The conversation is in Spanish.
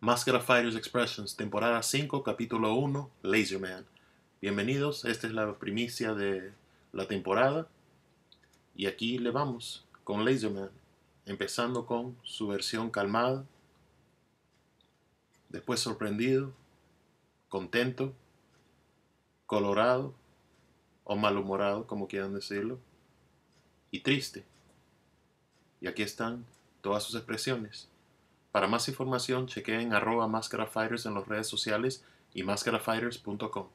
Máscara Fighters Expressions, temporada 5, capítulo 1, Laser Man. Bienvenidos, esta es la primicia de la temporada. Y aquí le vamos con Laser Man, empezando con su versión calmada, después sorprendido, contento, colorado o malhumorado, como quieran decirlo, y triste. Y aquí están todas sus expresiones. Para más información, chequeen arroba Máscara en las redes sociales y máscarafighters.com.